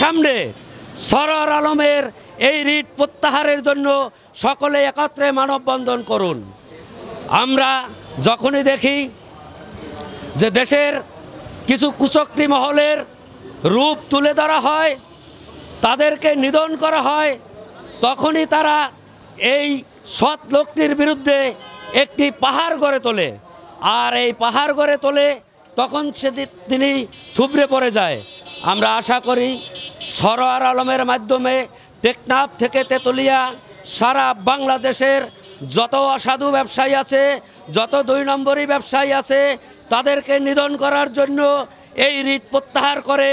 সামনে সরর আলমের এই রিট প্রত্যাহারের জন্য সকলে একত্রে মানববন্ধন করুন আমরা যখনই দেখি যে দেশের কিছু কুচক্রী মহলের রূপ তুলে ধরা হয় তাদেরকে নিধন করা হয় তখনই তারা এই সৎ লোকটির বিরুদ্ধে একটি পাহাড় গড়ে তোলে আর এই পাহাড় গড়ে তোলে তখন সে তিনি থুবড়ে পড়ে যায় আমরা আশা করি সরোয়ার আলমের মাধ্যমে টেকনাফ থেকে তেতুলিয়া সারা বাংলাদেশের যত অসাধু ব্যবসায়ী আছে যত দুই নম্বরই ব্যবসায়ী আছে তাদেরকে নিধন করার জন্য এই রিট প্রত্যাহার করে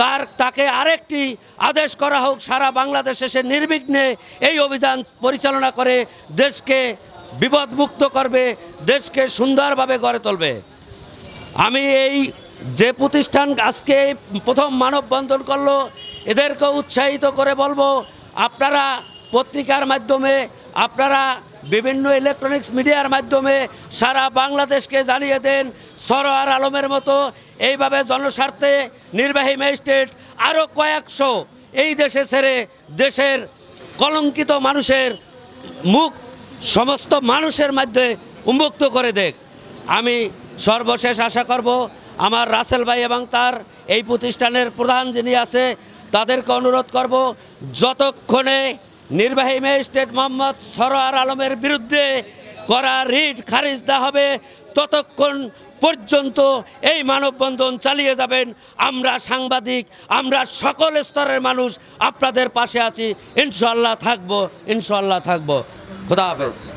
তার তাকে আরেকটি আদেশ করা হোক সারা বাংলাদেশে সে নির্বিঘ্নে এই অভিযান পরিচালনা করে দেশকে বিপদমুক্ত করবে দেশকে সুন্দরভাবে গড়ে তুলবে আমি এই যে প্রতিষ্ঠান আজকে প্রথম মানববন্ধন করলো এদেরকে উৎসাহিত করে বলবো আপনারা পত্রিকার মাধ্যমে আপনারা বিভিন্ন ইলেকট্রনিক্স মিডিয়ার মাধ্যমে সারা বাংলাদেশকে জানিয়ে দেন সরোয়ার আলমের মতো এইভাবে জনস্বার্থে নির্বাহী ম্যাজিস্ট্রেট আরও কয়েকশো এই দেশে ছেড়ে দেশের কলঙ্কিত মানুষের মুখ সমস্ত মানুষের মধ্যে উন্মুক্ত করে দেখ আমি সর্বশেষ আশা করব আমার রাসেল ভাই এবং তার এই প্রতিষ্ঠানের প্রধান যিনি আছে তাদেরকে অনুরোধ করব যতক্ষণে নির্বাহী ম্যাজিস্ট্রেট মোহাম্মদ সরোয়ার আলমের বিরুদ্ধে করা রিট খারিজ দেওয়া হবে ততক্ষণ পর্যন্ত এই মানববন্ধন চালিয়ে যাবেন আমরা সাংবাদিক আমরা সকল স্তরের মানুষ আপনাদের পাশে আছি ইনশাল্লাহ থাকবো ইনশাল্লাহ থাকবো খোদা হাফেজ